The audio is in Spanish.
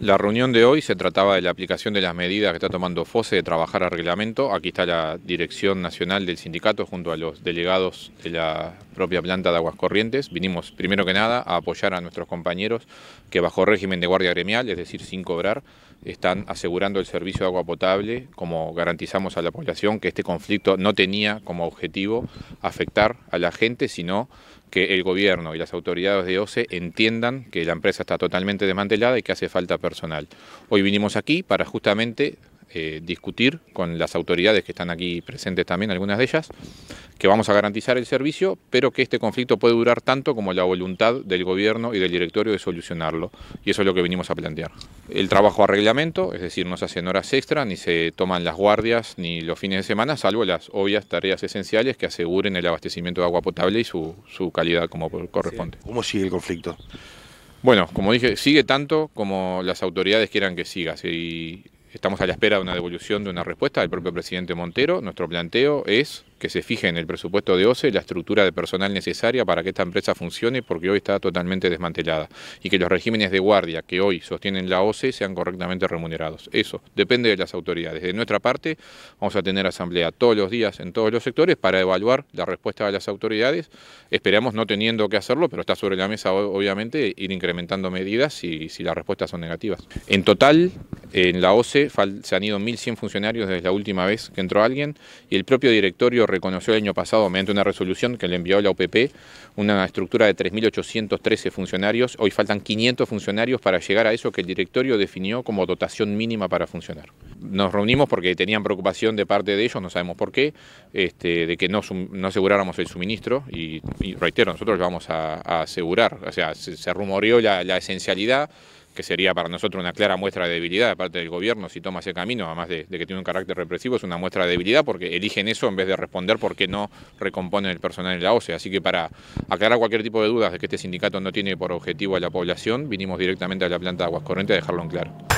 La reunión de hoy se trataba de la aplicación de las medidas que está tomando FOSE de trabajar a reglamento. Aquí está la Dirección Nacional del Sindicato junto a los delegados de la propia planta de aguas corrientes. Vinimos, primero que nada, a apoyar a nuestros compañeros que bajo régimen de guardia gremial, es decir, sin cobrar, están asegurando el servicio de agua potable, como garantizamos a la población que este conflicto no tenía como objetivo afectar a la gente, sino que el gobierno y las autoridades de OCE entiendan que la empresa está totalmente desmantelada y que hace falta personal. Hoy vinimos aquí para justamente eh, discutir con las autoridades que están aquí presentes también, algunas de ellas, que vamos a garantizar el servicio, pero que este conflicto puede durar tanto como la voluntad del gobierno y del directorio de solucionarlo. Y eso es lo que venimos a plantear. El trabajo a reglamento, es decir, no se hacen horas extra, ni se toman las guardias, ni los fines de semana, salvo las obvias tareas esenciales que aseguren el abastecimiento de agua potable y su, calidad como corresponde. ¿Cómo sigue el conflicto? Bueno, como dije, sigue tanto como las autoridades quieran que siga. Estamos a la espera de una devolución, de una respuesta del propio presidente Montero. Nuestro planteo es que se fije en el presupuesto de OCE la estructura de personal necesaria para que esta empresa funcione porque hoy está totalmente desmantelada y que los regímenes de guardia que hoy sostienen la OCE sean correctamente remunerados. Eso depende de las autoridades. De nuestra parte vamos a tener asamblea todos los días en todos los sectores para evaluar la respuesta de las autoridades. Esperamos no teniendo que hacerlo, pero está sobre la mesa obviamente ir incrementando medidas si, si las respuestas son negativas. En total, en la OCE se han ido 1.100 funcionarios desde la última vez que entró alguien y el propio directorio reconoció el año pasado, mediante una resolución que le envió la OPP, una estructura de 3.813 funcionarios. Hoy faltan 500 funcionarios para llegar a eso que el directorio definió como dotación mínima para funcionar. Nos reunimos porque tenían preocupación de parte de ellos, no sabemos por qué, este, de que no, aseguráramos el suministro y, reitero, nosotros lo vamos a, asegurar. O sea, se, rumoreó la esencialidad que sería para nosotros una clara muestra de debilidad de parte del gobierno si toma ese camino, además de, que tiene un carácter represivo, es una muestra de debilidad porque eligen eso en vez de responder por qué no recomponen el personal en la OCE. Así que para aclarar cualquier tipo de dudas de que este sindicato no tiene por objetivo a la población, vinimos directamente a la planta de Corrientes a dejarlo en claro.